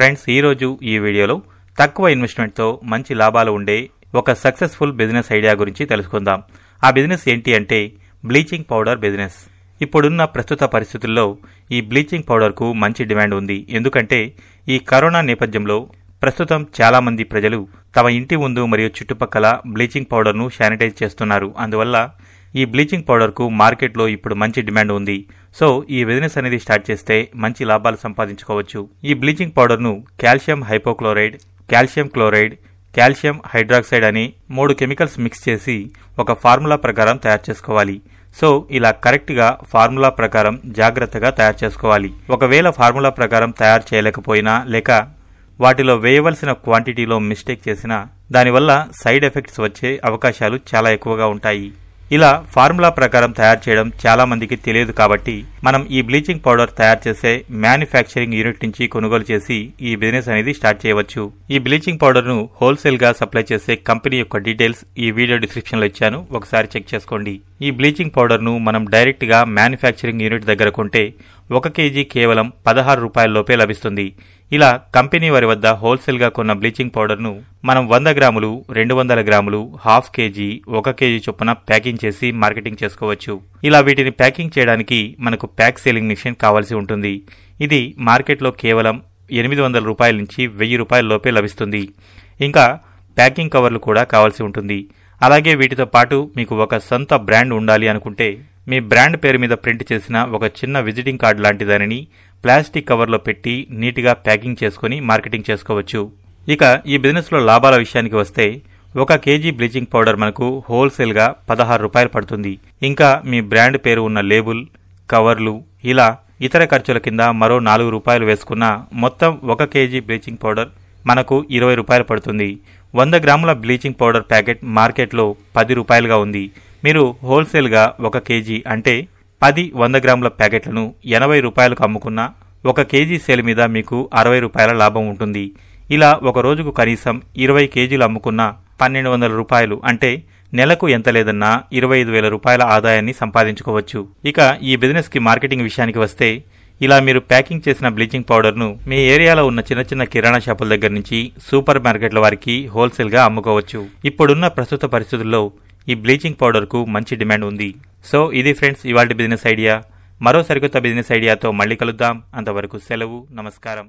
friends ఈరోజు ఈ వీడియోలో తక్కువ ఇన్వెస్ట్మెంట్తో మంచి లాభాలు ఉండే ఒక సక్సెస్ఫుల్ బిజినెస్ ఐడియా గురించి తెలుసుకుందాం ఆ బిజినెస్ ఏంటి అంటే బ్లీచింగ్ పౌడర్ బిజినెస్ ఇప్పుడున్న ప్రస్తుత పరిస్థితుల్లో ఈ బ్లీచింగ్ పౌడర్కు మంచి డిమాండ్ ఉంది ఎందుకంటే ఈ కరోనా నేపథ్యంలో ప్రస్తుతం చాలామంది ప్రజలు తమ ఇంటి ముందు మరియు చుట్టుపక్కల బ్లీచింగ్ పౌడర్ను శానిటైజ్ చేస్తున్నారు అందువల్ల ఈ బ్లీచింగ్ పౌడర్కు మార్కెట్లో ఇప్పుడు మంచి డిమాండ్ ఉంది సో ఈ బిజినెస్ అనేది స్టార్ట్ చేస్తే మంచి లాభాలు సంపాదించుకోవచ్చు ఈ బ్లీచింగ్ పౌడర్ను calcium hypochlorite calcium chloride calcium hydroxide అని మూడు కెమికల్స్ మిక్స్ చేసి ఒక ఫార్ములా ప్రకారం తయారు చేసుకోవాలి సో ఇలా కరెక్ట్గా ఫార్ములా ప్రకారం జాగ్రత్తగా తయారు చేసుకోవాలి ఒకవేళ ఫార్ములా ప్రకారం తయారు చేయలేకపోయినా లేక వాటిలో వేయవలసిన క్వాంటిటీలో మిస్టేక్ చేసినా దానివల్ల సైడ్ ఎఫెక్ట్స్ వచ్చే అవకాశాలు చాలా ఎక్కువగా ఉంటాయి ఇలా ఫార్ములా ప్రకారం తయారు చేయడం చాలామందికి తెలియదు కాబట్టి మనం ఈ బ్లీచింగ్ పౌడర్ తయారు చేసే మ్యానుఫ్యాక్చరింగ్ యూనిట్ నుంచి కొనుగోలు చేసి ఈ బిజినెస్ అనేది స్టార్ట్ చేయవచ్చు ఈ బ్లీచింగ్ పౌడర్ను హోల్సేల్గా సప్లై చేసే కంపెనీ యొక్క డీటెయిల్స్ ఈ వీడియో లో ఇచ్చాను ఒకసారి చెక్ చేసుకోండి ఈ బ్లీచింగ్ పౌడర్ను మనం డైరెక్ట్గా మ్యానుఫ్యాక్చరింగ్ యూనిట్ దగ్గర కొంటే ఒక కేజీ కేవలం పదహారు రూపాయలలోపే లభిస్తుంది ఇలా కంపెనీ వారి వద్ద హోల్సేల్గా కొన్న బ్లీచింగ్ పౌడర్ను మనం వంద గ్రాములు రెండు వందల గ్రాములు హాఫ్ కేజీ ఒక కేజీ చొప్పున ప్యాకింగ్ చేసి మార్కెటింగ్ చేసుకోవచ్చు ఇలా వీటిని ప్యాకింగ్ చేయడానికి మనకు ప్యాక్ సీలింగ్ మిషన్ కావాల్సి ఉంటుంది ఇది మార్కెట్లో కేవలం ఎనిమిది వందల రూపాయల నుంచి వెయ్యి రూపాయల లోపే లభిస్తుంది ఇంకా ప్యాకింగ్ కవర్లు కూడా కావాల్సి ఉంటుంది అలాగే వీటితో పాటు మీకు ఒక సొంత బ్రాండ్ ఉండాలి అనుకుంటే మీ బ్రాండ్ పేరు మీద ప్రింట్ చేసిన ఒక చిన్న విజిటింగ్ కార్డు లాంటి దానిని ప్లాస్టిక్ కవర్లో పెట్టి నీట్గా ప్యాకింగ్ చేసుకుని మార్కెటింగ్ చేసుకోవచ్చు ఇక ఈ బిజినెస్లో లాభాల విషయానికి వస్తే ఒక కేజీ బ్లీచింగ్ పౌడర్ మనకు హోల్సేల్గా పదహారు రూపాయలు పడుతుంది ఇంకా మీ బ్రాండ్ పేరు ఉన్న లేబుల్ కవర్లు ఇలా ఇతర ఖర్చుల కింద మరో నాలుగు రూపాయలు వేసుకున్న మొత్తం ఒక కేజీ బ్లీచింగ్ పౌడర్ మనకు ఇరవై రూపాయలు పడుతుంది వంద గ్రాముల బ్లీచింగ్ పౌడర్ ప్యాకెట్ మార్కెట్లో పది రూపాయలుగా ఉంది మీరు హోల్సేల్గా ఒక కేజీ అంటే పది వంద గ్రాముల ప్యాకెట్లను ఎనభై రూపాయలకు అమ్ముకున్న ఒక కేజీ సేల్ మీద మీకు అరవై రూపాయల లాభం ఉంటుంది ఇలా ఒక రోజుకు కనీసం ఇరవై కేజీలు అమ్ముకున్న పన్నెండు వందల రూపాయలు అంటే నెలకు ఎంత లేదన్నా ఇరవై ఐదు వేల రూపాయల ఆదాయాన్ని సంపాదించుకోవచ్చు ఇక ఈ బిజినెస్కి మార్కెటింగ్ విషయానికి వస్తే ఇలా మీరు ప్యాకింగ్ చేసిన బ్లీచింగ్ పౌడర్ను మీ ఏరియాలో ఉన్న చిన్న చిన్న కిరాణా షాపుల దగ్గర నుంచి సూపర్ మార్కెట్ల వారికి హోల్సేల్గా అమ్ముకోవచ్చు ఇప్పుడున్న ప్రస్తుత పరిస్థితుల్లో ఈ బ్లీచింగ్ పౌడర్కు మంచి డిమాండ్ ఉంది సో ఇది ఫ్రెండ్స్ ఇవాళ బిజినెస్ ఐడియా మరో సరికొత్త బిజినెస్ ఐడియాతో మళ్ళీ కలుద్దాం అంతవరకు సెలవు నమస్కారం